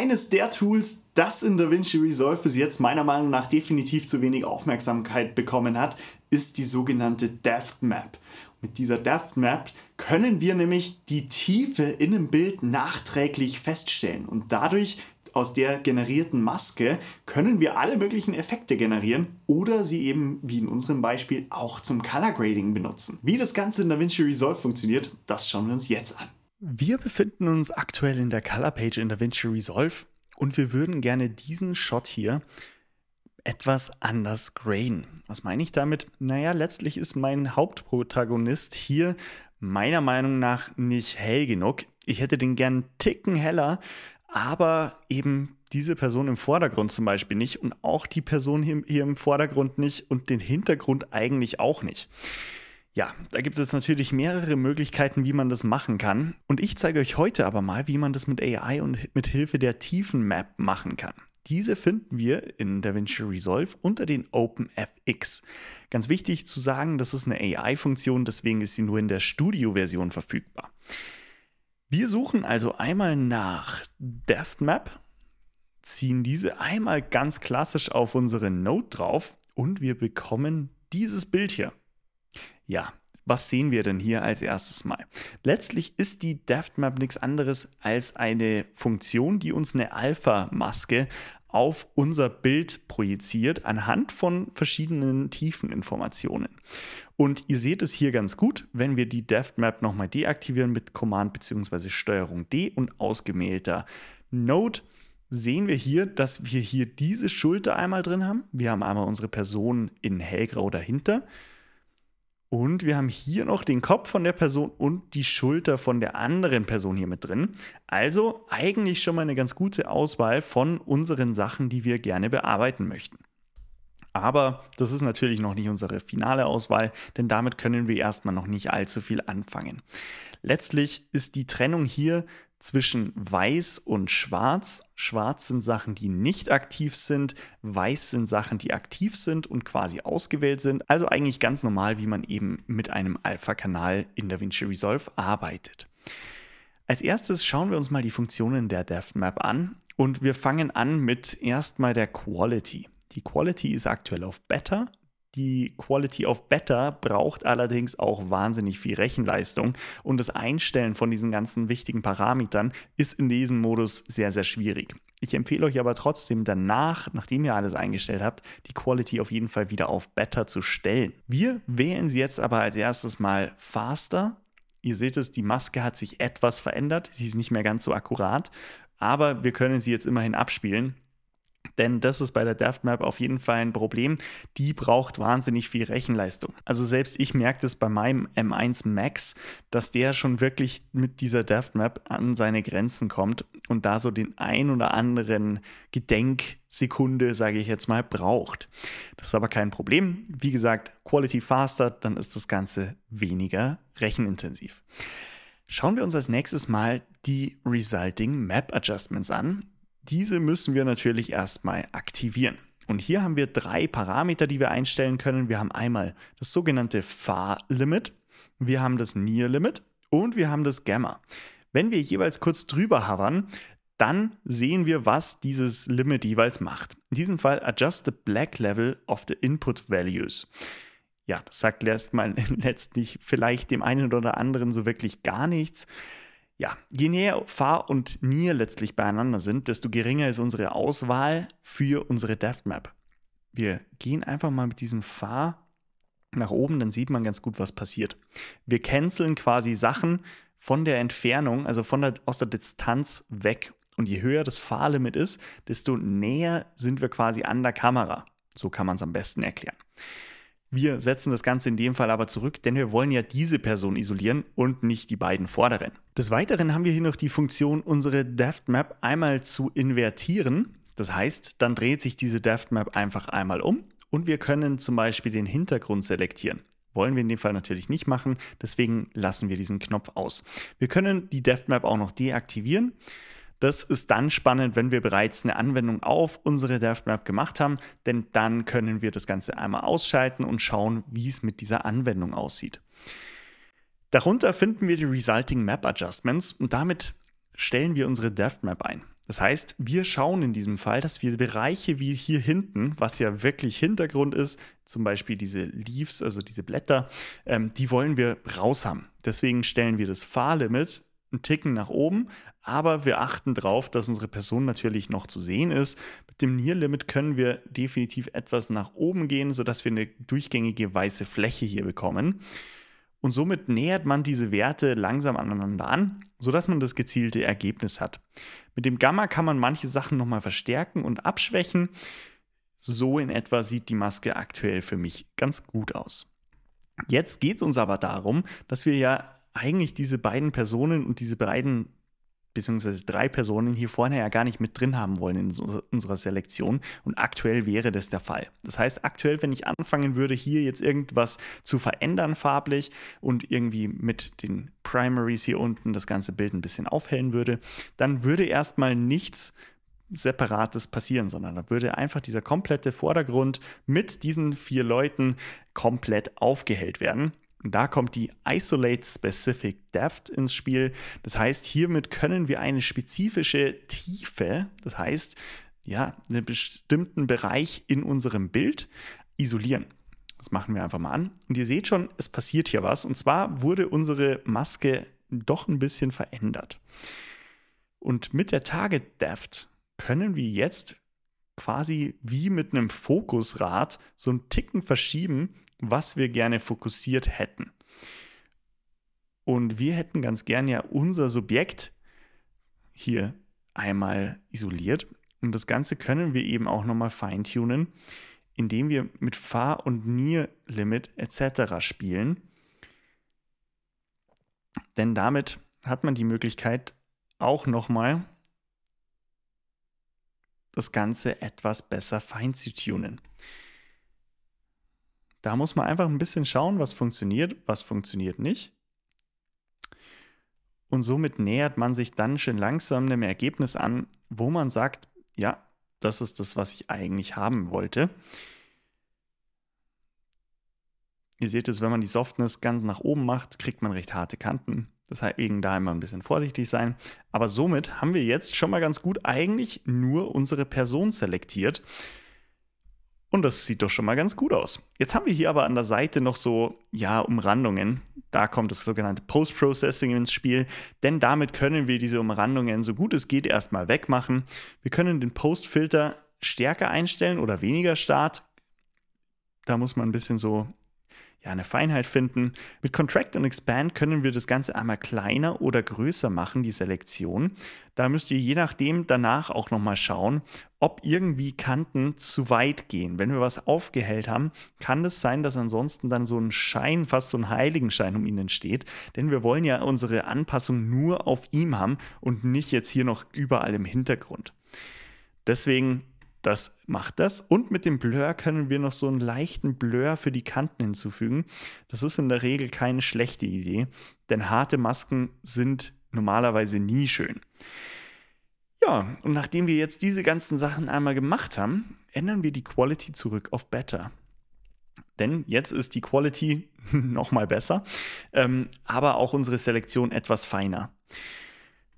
eines der Tools, das in DaVinci Resolve bis jetzt meiner Meinung nach definitiv zu wenig Aufmerksamkeit bekommen hat, ist die sogenannte Depth Map. Mit dieser Depth Map können wir nämlich die Tiefe in einem Bild nachträglich feststellen und dadurch aus der generierten Maske können wir alle möglichen Effekte generieren oder sie eben, wie in unserem Beispiel, auch zum Color Grading benutzen. Wie das Ganze in DaVinci Resolve funktioniert, das schauen wir uns jetzt an. Wir befinden uns aktuell in der Color Page in DaVinci Resolve und wir würden gerne diesen Shot hier etwas anders grain. Was meine ich damit? Naja, letztlich ist mein Hauptprotagonist hier meiner Meinung nach nicht hell genug. Ich hätte den gern einen Ticken heller, aber eben diese Person im Vordergrund zum Beispiel nicht und auch die Person hier, im Vordergrund nicht und den Hintergrund eigentlich auch nicht. Ja, da gibt es jetzt natürlich mehrere Möglichkeiten, wie man das machen kann. Und ich zeige euch heute aber mal, wie man das mit AI und mit Hilfe der Tiefenmap machen kann. Diese finden wir in DaVinci Resolve unter den OpenFX. Ganz wichtig zu sagen, das ist eine AI-Funktion, deswegen ist sie nur in der Studio-Version verfügbar. Wir suchen also einmal nach DeathMap, ziehen diese einmal ganz klassisch auf unsere Note drauf und wir bekommen dieses Bild hier. Ja, was sehen wir denn hier als erstes mal? Letztlich ist die DevMap nichts anderes als eine Funktion, die uns eine Alpha-Maske auf unser Bild projiziert anhand von verschiedenen Tiefeninformationen. Und ihr seht es hier ganz gut, wenn wir die DevMap nochmal deaktivieren mit Command bzw. Steuerung D und ausgemählter Node, sehen wir hier, dass wir hier diese Schulter einmal drin haben. Wir haben einmal unsere Person in hellgrau dahinter. Und wir haben hier noch den Kopf von der Person und die Schulter von der anderen Person hier mit drin. Also eigentlich schon mal eine ganz gute Auswahl von unseren Sachen, die wir gerne bearbeiten möchten. Aber das ist natürlich noch nicht unsere finale Auswahl, denn damit können wir erstmal noch nicht allzu viel anfangen. Letztlich ist die Trennung hier zwischen Weiß und Schwarz. Schwarz sind Sachen, die nicht aktiv sind, Weiß sind Sachen, die aktiv sind und quasi ausgewählt sind. Also eigentlich ganz normal, wie man eben mit einem Alpha-Kanal in DaVinci Resolve arbeitet. Als erstes schauen wir uns mal die Funktionen der DevMap an und wir fangen an mit erstmal der Quality. Die Quality ist aktuell auf Better die Quality of Better braucht allerdings auch wahnsinnig viel Rechenleistung und das Einstellen von diesen ganzen wichtigen Parametern ist in diesem Modus sehr, sehr schwierig. Ich empfehle euch aber trotzdem danach, nachdem ihr alles eingestellt habt, die Quality auf jeden Fall wieder auf Better zu stellen. Wir wählen sie jetzt aber als erstes mal Faster. Ihr seht es, die Maske hat sich etwas verändert. Sie ist nicht mehr ganz so akkurat, aber wir können sie jetzt immerhin abspielen. Denn das ist bei der Daft auf jeden Fall ein Problem. Die braucht wahnsinnig viel Rechenleistung. Also selbst ich merke das bei meinem M1 Max, dass der schon wirklich mit dieser Daft an seine Grenzen kommt und da so den ein oder anderen Gedenksekunde, sage ich jetzt mal, braucht. Das ist aber kein Problem. Wie gesagt, Quality faster, dann ist das Ganze weniger rechenintensiv. Schauen wir uns als nächstes mal die Resulting Map Adjustments an. Diese müssen wir natürlich erstmal aktivieren. Und hier haben wir drei Parameter, die wir einstellen können. Wir haben einmal das sogenannte Fahrlimit, wir haben das Near-Limit und wir haben das Gamma. Wenn wir jeweils kurz drüber hovern, dann sehen wir, was dieses Limit jeweils macht. In diesem Fall adjust the black level of the input values. Ja, das sagt erstmal letztlich vielleicht dem einen oder anderen so wirklich gar nichts. Ja, je näher Fahr und Nier letztlich beieinander sind, desto geringer ist unsere Auswahl für unsere DevMap. Wir gehen einfach mal mit diesem Fahr nach oben, dann sieht man ganz gut, was passiert. Wir canceln quasi Sachen von der Entfernung, also von der, aus der Distanz weg. Und je höher das Fahrlimit ist, desto näher sind wir quasi an der Kamera. So kann man es am besten erklären. Wir setzen das Ganze in dem Fall aber zurück, denn wir wollen ja diese Person isolieren und nicht die beiden vorderen. Des Weiteren haben wir hier noch die Funktion, unsere Deft Map einmal zu invertieren. Das heißt, dann dreht sich diese Deft Map einfach einmal um und wir können zum Beispiel den Hintergrund selektieren. Wollen wir in dem Fall natürlich nicht machen, deswegen lassen wir diesen Knopf aus. Wir können die DevMap auch noch deaktivieren. Das ist dann spannend, wenn wir bereits eine Anwendung auf unsere DevMap gemacht haben, denn dann können wir das Ganze einmal ausschalten und schauen, wie es mit dieser Anwendung aussieht. Darunter finden wir die Resulting Map Adjustments und damit stellen wir unsere DevMap ein. Das heißt, wir schauen in diesem Fall, dass wir Bereiche wie hier hinten, was ja wirklich Hintergrund ist, zum Beispiel diese Leaves, also diese Blätter, ähm, die wollen wir raus haben. Deswegen stellen wir das Fahrlimit einen Ticken nach oben, aber wir achten darauf, dass unsere Person natürlich noch zu sehen ist. Mit dem Near Limit können wir definitiv etwas nach oben gehen, sodass wir eine durchgängige weiße Fläche hier bekommen. Und somit nähert man diese Werte langsam aneinander an, sodass man das gezielte Ergebnis hat. Mit dem Gamma kann man manche Sachen nochmal verstärken und abschwächen. So in etwa sieht die Maske aktuell für mich ganz gut aus. Jetzt geht es uns aber darum, dass wir ja eigentlich diese beiden Personen und diese beiden beziehungsweise drei Personen hier vorne ja gar nicht mit drin haben wollen in so, unserer Selektion. Und aktuell wäre das der Fall. Das heißt, aktuell, wenn ich anfangen würde, hier jetzt irgendwas zu verändern farblich und irgendwie mit den Primaries hier unten das ganze Bild ein bisschen aufhellen würde, dann würde erstmal nichts separates passieren, sondern da würde einfach dieser komplette Vordergrund mit diesen vier Leuten komplett aufgehellt werden. Und da kommt die Isolate Specific Depth ins Spiel. Das heißt, hiermit können wir eine spezifische Tiefe, das heißt, ja, einen bestimmten Bereich in unserem Bild isolieren. Das machen wir einfach mal an. Und ihr seht schon, es passiert hier was. Und zwar wurde unsere Maske doch ein bisschen verändert. Und mit der Target Depth können wir jetzt quasi wie mit einem Fokusrad so einen Ticken verschieben, was wir gerne fokussiert hätten. Und wir hätten ganz gern ja unser Subjekt hier einmal isoliert. Und das Ganze können wir eben auch nochmal feintunen, indem wir mit Far- und Near-Limit etc. spielen. Denn damit hat man die Möglichkeit, auch nochmal das Ganze etwas besser fein zu tunen. Da muss man einfach ein bisschen schauen, was funktioniert, was funktioniert nicht. Und somit nähert man sich dann schon langsam einem Ergebnis an, wo man sagt, ja, das ist das, was ich eigentlich haben wollte. Ihr seht es, wenn man die Softness ganz nach oben macht, kriegt man recht harte Kanten. Deswegen da immer ein bisschen vorsichtig sein. Aber somit haben wir jetzt schon mal ganz gut eigentlich nur unsere Person selektiert. Und das sieht doch schon mal ganz gut aus. Jetzt haben wir hier aber an der Seite noch so, ja, Umrandungen. Da kommt das sogenannte Post-Processing ins Spiel, denn damit können wir diese Umrandungen so gut es geht erstmal wegmachen. Wir können den Post-Filter stärker einstellen oder weniger stark. Da muss man ein bisschen so ja, eine Feinheit finden. Mit Contract und Expand können wir das Ganze einmal kleiner oder größer machen, die Selektion. Da müsst ihr je nachdem danach auch nochmal schauen, ob irgendwie Kanten zu weit gehen. Wenn wir was aufgehellt haben, kann es das sein, dass ansonsten dann so ein Schein, fast so ein Heiligenschein um ihn entsteht. Denn wir wollen ja unsere Anpassung nur auf ihm haben und nicht jetzt hier noch überall im Hintergrund. Deswegen das macht das. Und mit dem Blur können wir noch so einen leichten Blur für die Kanten hinzufügen. Das ist in der Regel keine schlechte Idee, denn harte Masken sind normalerweise nie schön. Ja, und nachdem wir jetzt diese ganzen Sachen einmal gemacht haben, ändern wir die Quality zurück auf Better. Denn jetzt ist die Quality nochmal besser, ähm, aber auch unsere Selektion etwas feiner.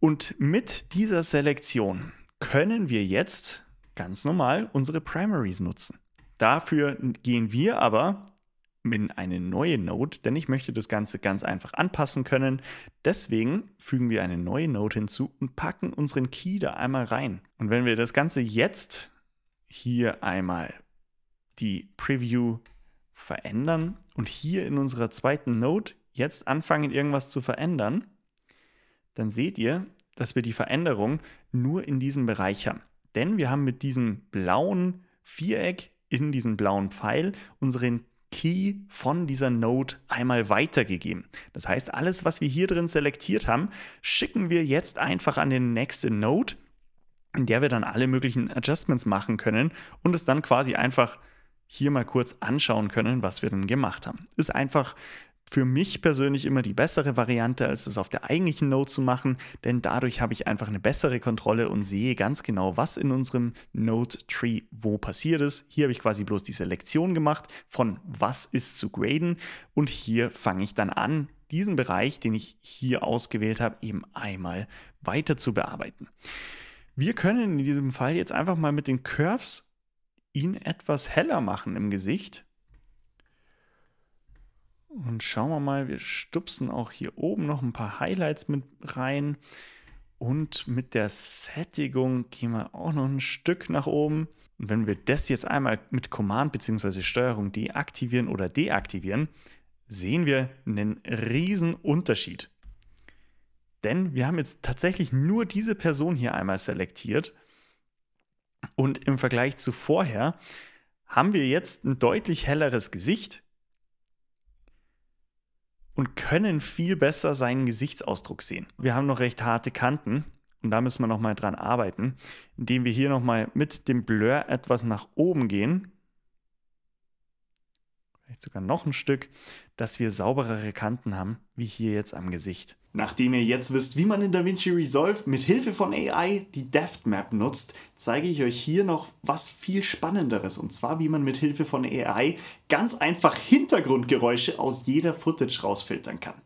Und mit dieser Selektion können wir jetzt ganz normal unsere Primaries nutzen. Dafür gehen wir aber in eine neue Node, denn ich möchte das Ganze ganz einfach anpassen können. Deswegen fügen wir eine neue Node hinzu und packen unseren Key da einmal rein. Und wenn wir das Ganze jetzt hier einmal die Preview verändern und hier in unserer zweiten Node jetzt anfangen, irgendwas zu verändern, dann seht ihr, dass wir die Veränderung nur in diesem Bereich haben. Denn wir haben mit diesem blauen Viereck in diesen blauen Pfeil unseren Key von dieser Node einmal weitergegeben. Das heißt, alles, was wir hier drin selektiert haben, schicken wir jetzt einfach an den nächste Node, in der wir dann alle möglichen Adjustments machen können und es dann quasi einfach hier mal kurz anschauen können, was wir denn gemacht haben. Ist einfach für mich persönlich immer die bessere Variante, als es auf der eigentlichen Node zu machen, denn dadurch habe ich einfach eine bessere Kontrolle und sehe ganz genau, was in unserem Node-Tree wo passiert ist. Hier habe ich quasi bloß die Selektion gemacht von was ist zu graden und hier fange ich dann an, diesen Bereich, den ich hier ausgewählt habe, eben einmal weiter zu bearbeiten. Wir können in diesem Fall jetzt einfach mal mit den Curves ihn etwas heller machen im Gesicht und schauen wir mal, wir stupsen auch hier oben noch ein paar Highlights mit rein. Und mit der Sättigung gehen wir auch noch ein Stück nach oben. Und wenn wir das jetzt einmal mit Command bzw. Steuerung deaktivieren oder deaktivieren, sehen wir einen riesen Unterschied. Denn wir haben jetzt tatsächlich nur diese Person hier einmal selektiert. Und im Vergleich zu vorher haben wir jetzt ein deutlich helleres Gesicht und können viel besser seinen Gesichtsausdruck sehen. Wir haben noch recht harte Kanten und da müssen wir nochmal dran arbeiten, indem wir hier nochmal mit dem Blur etwas nach oben gehen vielleicht sogar noch ein Stück, dass wir sauberere Kanten haben, wie hier jetzt am Gesicht. Nachdem ihr jetzt wisst, wie man in DaVinci Resolve mit Hilfe von AI die Depth Map nutzt, zeige ich euch hier noch was viel Spannenderes und zwar, wie man mit Hilfe von AI ganz einfach Hintergrundgeräusche aus jeder Footage rausfiltern kann.